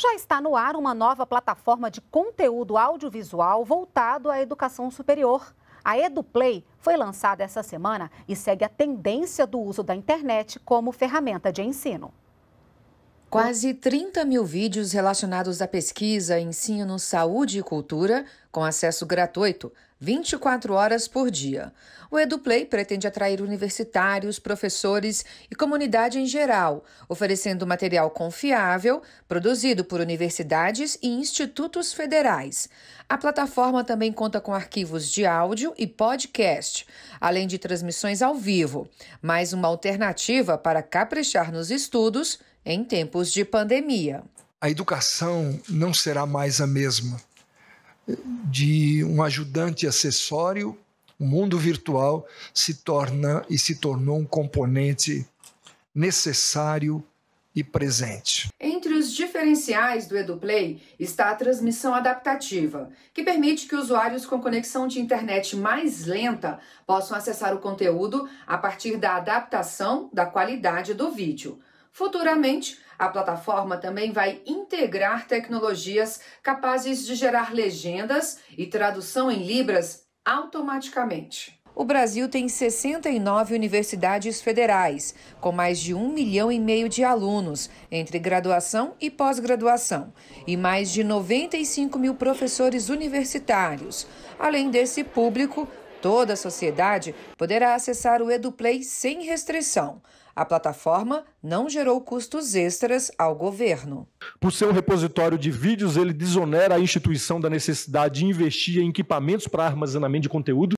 Já está no ar uma nova plataforma de conteúdo audiovisual voltado à educação superior. A EduPlay foi lançada essa semana e segue a tendência do uso da internet como ferramenta de ensino. Quase 30 mil vídeos relacionados à pesquisa, ensino, saúde e cultura com acesso gratuito 24 horas por dia. O EduPlay pretende atrair universitários, professores e comunidade em geral, oferecendo material confiável produzido por universidades e institutos federais. A plataforma também conta com arquivos de áudio e podcast, além de transmissões ao vivo, mais uma alternativa para caprichar nos estudos em tempos de pandemia. A educação não será mais a mesma de um ajudante acessório, o mundo virtual se torna e se tornou um componente necessário e presente. Entre os diferenciais do EduPlay está a transmissão adaptativa, que permite que usuários com conexão de internet mais lenta possam acessar o conteúdo a partir da adaptação da qualidade do vídeo. Futuramente, a plataforma também vai integrar tecnologias capazes de gerar legendas e tradução em Libras automaticamente. O Brasil tem 69 universidades federais, com mais de um milhão e meio de alunos, entre graduação e pós-graduação, e mais de 95 mil professores universitários. Além desse público, Toda a sociedade poderá acessar o EduPlay sem restrição. A plataforma não gerou custos extras ao governo. Por ser um repositório de vídeos, ele desonera a instituição da necessidade de investir em equipamentos para armazenamento de conteúdo